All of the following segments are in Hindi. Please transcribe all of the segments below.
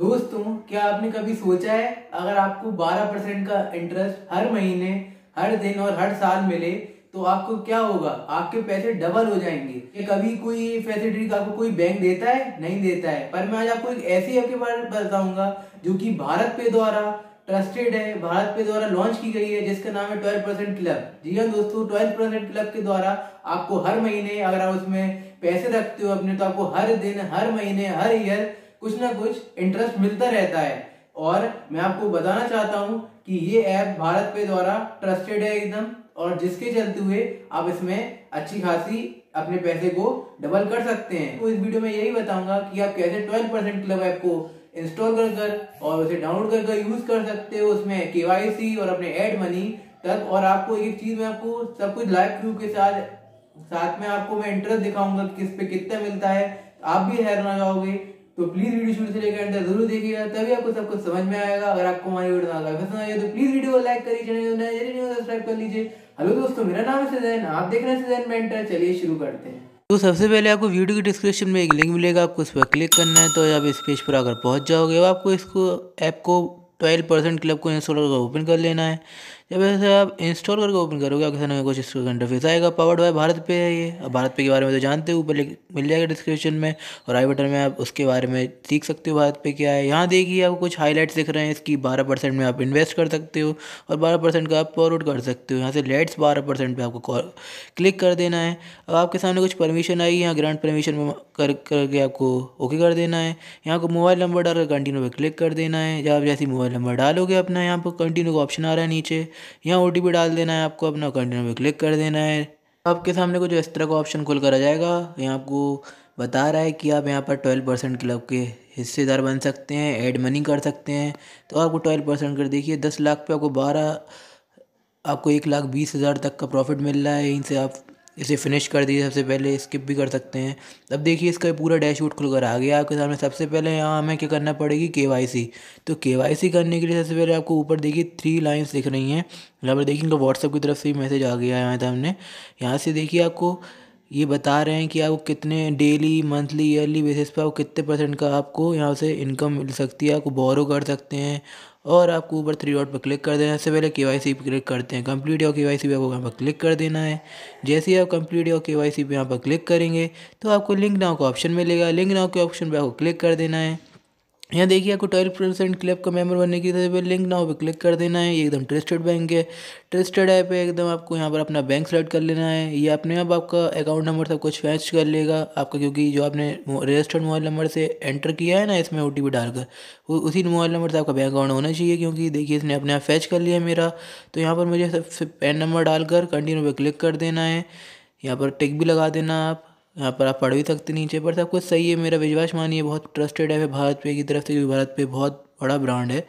दोस्तों क्या आपने कभी सोचा है अगर आपको 12 परसेंट का इंटरेस्ट हर महीने हर दिन और हर साल मिले तो आपको क्या होगा आपके पैसे डबल हो जाएंगे ये कभी कोई फैसिलिटी आपको कोई बैंक देता है नहीं देता है पर मैं आज आपको एक ऐसी ऐप के बारे में बताऊंगा जो कि भारत पे द्वारा ट्रस्टेड है भारत पे द्वारा लॉन्च की गई है जिसका नाम है ट्वेल्व परसेंट क्लब जी हाँ दोस्तों ट्वेल्व परसेंट क्लब के द्वारा आपको हर महीने अगर आप उसमें पैसे रखते हो अपने तो आपको हर दिन हर महीने हर ईयर कुछ ना कुछ इंटरेस्ट मिलता रहता है और मैं आपको बताना चाहता हूँ कि ये ऐप भारत पे द्वारा ट्रस्टेड है एकदम और जिसके चलते हुए आप इसमें अच्छी खासी अपने पैसे को डबल कर सकते हैं तो इस वीडियो में यही बताऊंगा कि आप कैसे 12 परसेंट क्लब ऐप को इंस्टॉल कर कर और उसे डाउनलोड कर कर यूज कर सकते हो उसमें के और अपने एड मनी तक और आपको एक चीज में आपको सब कुछ लाइव प्रूफ के साथ साथ में आपको मैं इंटरेस्ट दिखाऊंगा किस पे कितना मिलता है आप भी हैरान हो जाओगे तो प्लीज वीडियो शुरू से लेकर अंदर जरूर देखिएगा तभी आपको सब कुछ समझ में आएगा अगर आपको हमारी वीडियो नाला पसंद आई तो प्लीज वीडियो को लाइक करिए चैनल को सब्सक्राइब कर लीजिए हेलो दोस्तों मेरा नाम है सजैन आप देख रहे हैं सजैन मेंटर चलिए शुरू करते हैं तो सबसे पहले आपको वीडियो के डिस्क्रिप्शन में एक लिंक मिलेगा आपको उस पर क्लिक करना है तो आप इस पेज पर आकर पहुंच जाओगे अब आपको इसको ऐप को 12% परसेंट क्लब को इंस्टॉल को ओपन कर लेना है जब ऐसे आप इंस्टॉल करके ओपन करोगे आपके सामने कुछ इसका इंटरफेस आएगा पावर्ड बाय भारत पे है ये अब भारत पे के बारे में तो जानते हो ऊपर मिल जाएगा डिस्क्रिप्शन में और आई बटन में आप उसके बारे में सीख सकते हो भारत पे क्या है यहाँ देखिए आपको कुछ हाईलाइट्स दिख रहे हैं इसकी बारह परसेंट में आप इन्वेस्ट कर सकते हो और बारह परसेंट का आप फॉरवर्ड कर सकते हो यहाँ से लेट्स बारह परसेंट पर आपको क्लिक कर देना है अब आपके सामने कुछ परमिशन आएगी यहाँ ग्रांट परमिशन में कर करके आपको ओके कर देना है यहाँ को मोबाइल नंबर डालकर कंटिन्यू पर क्लिक कर देना है जब आप जैसे मोबाइल नंबर डालोगे अपना यहाँ पर कंटिन्यू का ऑप्शन आ रहा है नीचे यहाँ ओ डाल देना है आपको अपना कंटिन्यू पर क्लिक कर देना है आपके सामने कुछ इस तरह का ऑप्शन खुल कर आ जाएगा यहाँ आपको बता रहा है कि आप यहाँ पर ट्वेल्व परसेंट क्लब के हिस्सेदार बन सकते हैं ऐड मनी कर सकते हैं तो आपको ट्वेल्व परसेंट कर देखिए दस लाख पे आपको बारह आपको एक लाख बीस हज़ार तक का प्रॉफिट मिल रहा है इनसे आप इसे फिनिश कर दीजिए सबसे पहले स्किप भी कर सकते हैं अब देखिए इसका पूरा डैशबोर्ड खुलकर आ गया आपके सामने सबसे पहले यहाँ हमें क्या करना पड़ेगी के तो के करने के लिए सबसे पहले आपको ऊपर देखिए थ्री लाइन्स दिख रही हैं यहाँ पर देखिए व्हाट्सअप की तरफ से मैसेज आ गया है यहाँ हमने यहाँ से देखिए आपको ये बता रहे हैं कि आपको कितने डेली मंथली ईयरली बेसिस पर आपको कितने परसेंट का आपको यहाँ से इनकम मिल सकती है आपको बोरो कर सकते हैं और आपको ऊपर थ्री डॉट पर क्लिक कर देना इससे पहले के वाई सी पर क्लिक करते हैं कंप्लीट या के वाई सी पर आपको यहाँ पर क्लिक कर देना है जैसे ही आप कंप्लीट या के वाई सी पर यहाँ पर क्लिक करेंगे तो आपको लिंक नाव का ऑप्शन मिलेगा लिंक नाव के ऑप्शन पर आपको क्लिक कर देना है यहाँ देखिए आपको ट्वेल्व परसेंट क्लब का मेंबर बनने की तरह लिंक ना हो पे क्लिक कर देना है ये एकदम ट्रस्टेड बैंक है ट्रस्टेड ऐप है एकदम आपको यहाँ पर अपना बैंक सेलेक्ट कर लेना है ये अपने आप आपका अकाउंट नंबर सब कुछ फैच कर लेगा आपका क्योंकि जो आपने रजिस्टर्ड मोबाइल नंबर से एंटर किया है ना इसमें ओ डालकर उसी मोबाइल नंबर से आपका बैंक अकाउंट होना चाहिए क्योंकि देखिए इसने अपने आप फैच कर लिया मेरा तो यहाँ पर मुझे सबसे पैन नंबर डालकर कंटिन्यू पर क्लिक कर देना है यहाँ पर टिक भी लगा देना आप यहाँ पर आप पढ़ भी सकते तो नीचे पर सब कुछ सही है मेरा विश्वास मानिए बहुत ट्रस्टेड है भारत पे की तरफ से भारत पे बहुत बड़ा ब्रांड है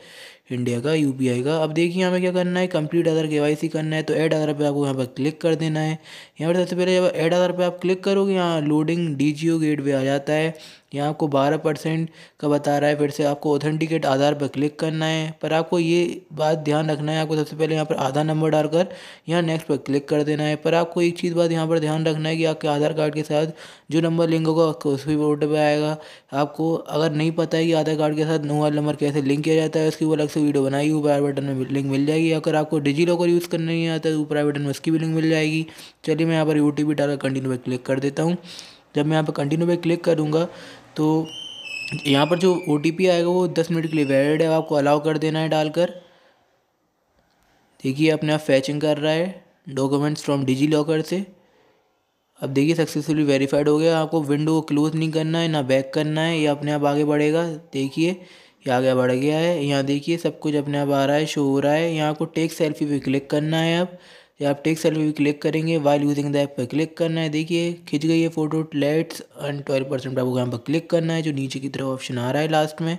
इंडिया का यू का अब देखिए हमें क्या करना है कंप्लीट अदर के करना है तो ऐड अदर पे आपको यहाँ पर क्लिक कर देना है यहाँ पर सबसे पहले जब ऐड अदर पे आप क्लिक करोगे यहाँ लोडिंग डी जी ओ गेट पे आ जाता है यहाँ आपको बारह परसेंट का बता रहा है फिर से आपको ऑथेंटिकेट आधार पर क्लिक करना है पर आपको ये बात ध्यान रखना है आपको सबसे पहले यहाँ पर आधार नंबर डालकर यहाँ नेक्स्ट पर क्लिक कर देना है पर आपको एक चीज़ बात यहाँ पर ध्यान रखना है कि आपके आधार कार्ड के साथ जो नंबर लिंक होगा उस भी बोर्ड पर आएगा आपको अगर नहीं पता है कि आधार कार्ड के साथ मोबाइल नंबर कैसे लिंक किया जाता है उसकी वो अलग से तो वीडियो बनाई हुई ऊपर बटन में लिंक मिल जाएगी अगर आपको डिजी लॉकर यूज़ करना नहीं आता तो ऊपर बटन में उसकी भी लिंक मिल जाएगी चलिए मैं यहाँ पर यूट्यूब टी पी कंटिन्यू पर क्लिक कर देता हूँ जब मैं यहाँ पर कंटिन्यू पर क्लिक करूँगा तो यहाँ पर जो ओ आएगा वो दस मिनट के लिए वैलिड है आपको अलाउ कर देना है डालकर देखिए अपने आप फैचिंग कर रहा है डॉक्यूमेंट्स फ्रॉम डिजी लॉकर से अब देखिए सक्सेसफुली वेरीफाइड हो गया आपको विंडो को क्लोज़ नहीं करना है ना बैक करना है ये अपने आप आगे बढ़ेगा देखिए ये आगे बढ़ गया है यहाँ देखिए सब कुछ अपने आप आ रहा है शो हो रहा है यहाँ को टेक सेल्फी पे क्लिक करना है अब या आप टेक सेल्फी पे क्लिक करेंगे वाइल यूजिंग द ऐप पर क्लिक करना है देखिए खिंच गई है photo let's and twelve percent आपको यहाँ पर क्लिक करना है जो नीचे की तरफ ऑप्शन आ रहा है लास्ट में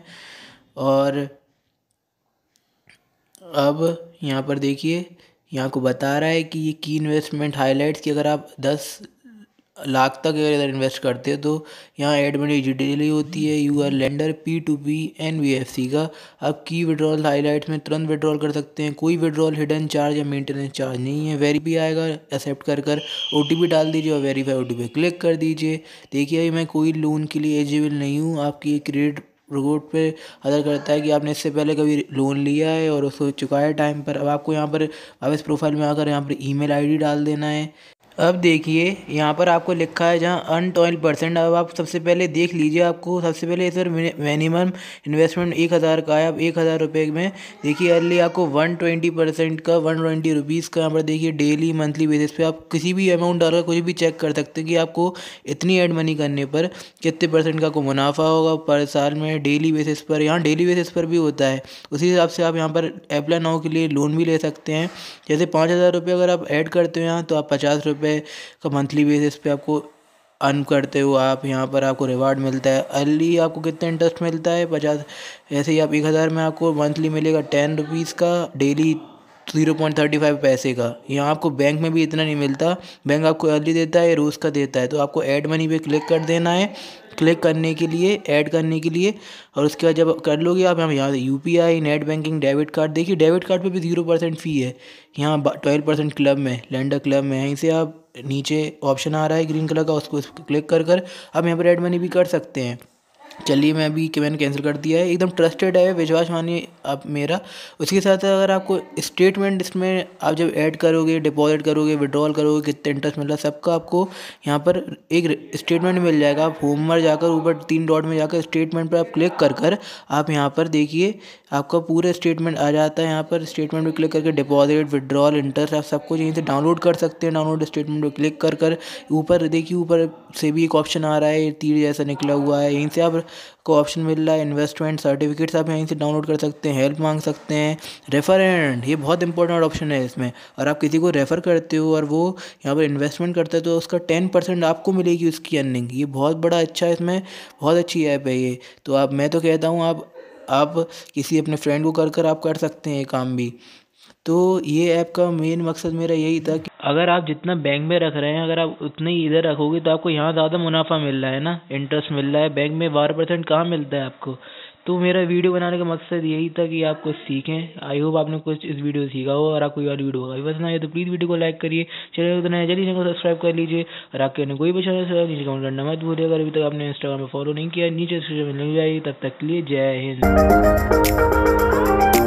और अब यहाँ पर देखिए यहाँ को बता रहा है कि ये की इन्वेस्टमेंट हाईलाइट्स की अगर आप दस लाख तक अगर इधर इन्वेस्ट करते हैं तो यहाँ एडमिट डिटेल होती है you are lender P two P N B F C का आप की विड्रॉल हाईलाइट में तुरंत विड्रॉल कर सकते हैं कोई विड्रॉल हिडन चार्ज या मेंटेनेंस चार्ज नहीं है भी आएगा एक्सेप्ट कर कर ओ टी पी डाल दीजिए और verify O T P click कर दीजिए देखिए अभी मैं कोई लोन के लिए एलिजिबल नहीं हूँ आपकी क्रेडिट रिपोर्ट पे अदर करता है कि आपने इससे पहले कभी लोन लिया है और उसको चुकाया टाइम पर अब आपको यहाँ पर अब इस प्रोफाइल में आकर यहाँ पर ईमेल आईडी डाल देना है अब देखिए यहाँ पर आपको लिखा है जहाँ अन ट्वेल्व परसेंट अब आप सबसे पहले देख लीजिए आपको सबसे पहले सर मिनिमम इन्वेस्टमेंट एक हज़ार का है अब एक हज़ार रुपये में देखिए अर्ली आपको वन ट्वेंटी परसेंट का वन ट्वेंटी रुपीज़ का यहाँ पर देखिए डेली मंथली बेसिस पे आप किसी भी अमाउंट डालकर कुछ भी चेक कर सकते हैं कि आपको इतनी एड मनी करने पर कितने परसेंट का आपको मुनाफा होगा पर साल में डेली बेसिस पर यहाँ डेली बेसिस पर भी होता है उसी हिसाब से आप यहाँ पर एप्लाई नाव के लिए लोन भी ले सकते हैं जैसे पाँच हज़ार रुपये अगर आप ऐड करते हो यहाँ तो आप पचास रुपये है मंथली बेसिस पे आपको अर्न करते हो आप यहाँ पर आपको रिवार्ड मिलता है अर्ली आपको कितना इंटरेस्ट मिलता है पचास ऐसे ही आप एक हज़ार में आपको मंथली मिलेगा टेन रुपीज़ का daily zero point thirty five पैसे का यहाँ आपको बैंक में भी इतना नहीं मिलता बैंक आपको अर्ली देता है रोज़ का देता है तो आपको ऐड मनी पे क्लिक कर देना है क्लिक करने के लिए ऐड करने के लिए और उसके बाद जब कर लोगे आप यहाँ यहाँ U P I net banking debit card देखिए डेबिट कार्ड पे भी ज़ीरो परसेंट फ़ी है यहाँ ट्वेल्व परसेंट क्लब में लैंडर क्लब में यहीं से आप नीचे ऑप्शन आ रहा है ग्रीन कलर का उसको क्लिक कर कर आप यहाँ पर ऐड मनी भी कर सकते हैं चलिए मैं अभी कि मैंने कैंसिल कर दिया है एकदम ट्रस्टेड है विश्वास मानिए आप मेरा उसके साथ अगर आपको स्टेटमेंट इसमें आप जब ऐड करोगे डिपॉजिट करोगे विड्रॉल करोगे कितने इंटरेस्ट मिल रहा है सबका आपको यहाँ पर एक स्टेटमेंट मिल जाएगा आप होम पर जाकर ऊपर तीन डॉट में जाकर स्टेटमेंट पर आप क्लिक कर कर आप यहाँ पर देखिए आपका पूरा स्टेटमेंट आ जाता है यहाँ पर स्टेटमेंट पर क्लिक करके डिपॉजिट विड्रॉल इंटरेस्ट आप सब कुछ यहीं से डाउनलोड कर सकते हैं डाउनलोड स्टेटमेंट पर क्लिक कर कर ऊपर देखिए ऊपर से भी एक ऑप्शन आ रहा है तीर जैसा निकला हुआ है यहीं से आप को ऑप्शन मिल रहा है इन्वेस्टमेंट सर्टिफिकेट्स आप यहीं से डाउनलोड कर सकते हैं हेल्प मांग सकते हैं रेफर एंड ये बहुत इंपॉर्टेंट ऑप्शन है इसमें और आप किसी को रेफ़र करते हो और वो यहाँ पर इन्वेस्टमेंट करते हो तो उसका टेन परसेंट आपको मिलेगी उसकी अर्निंग ये बहुत बड़ा अच्छा है इसमें बहुत अच्छी ऐप है ये तो आप मैं तो कहता हूँ आप आप किसी अपने फ्रेंड को कर कर आप कर सकते हैं ये काम भी तो ये ऐप का मेन मकसद मेरा यही था कि अगर आप जितना बैंक में रख रहे हैं अगर आप उतने ही इधर रखोगे तो आपको यहाँ ज़्यादा मुनाफा मिल रहा है ना इंटरेस्ट मिल रहा है बैंक में बारह परसेंट कहाँ मिलता है आपको तो मेरा वीडियो बनाने का मकसद यही था कि आप कुछ सीखें आई होप आपने कुछ इस वीडियो सीखा हो और आपको कोई और वीडियो होगा बस ना ये तो प्लीज़ वीडियो को लाइक करिए चैनल तो नया जल्दी चैनल को सब्सक्राइब कर लीजिए और आपके अंदर कोई भी चैनल नीचे कमेंट करना मत भूलिए अगर अभी तक आपने इंस्टाग्राम पर फॉलो नहीं किया नीचे मिल जाएगी तब तक के लिए जय हिंद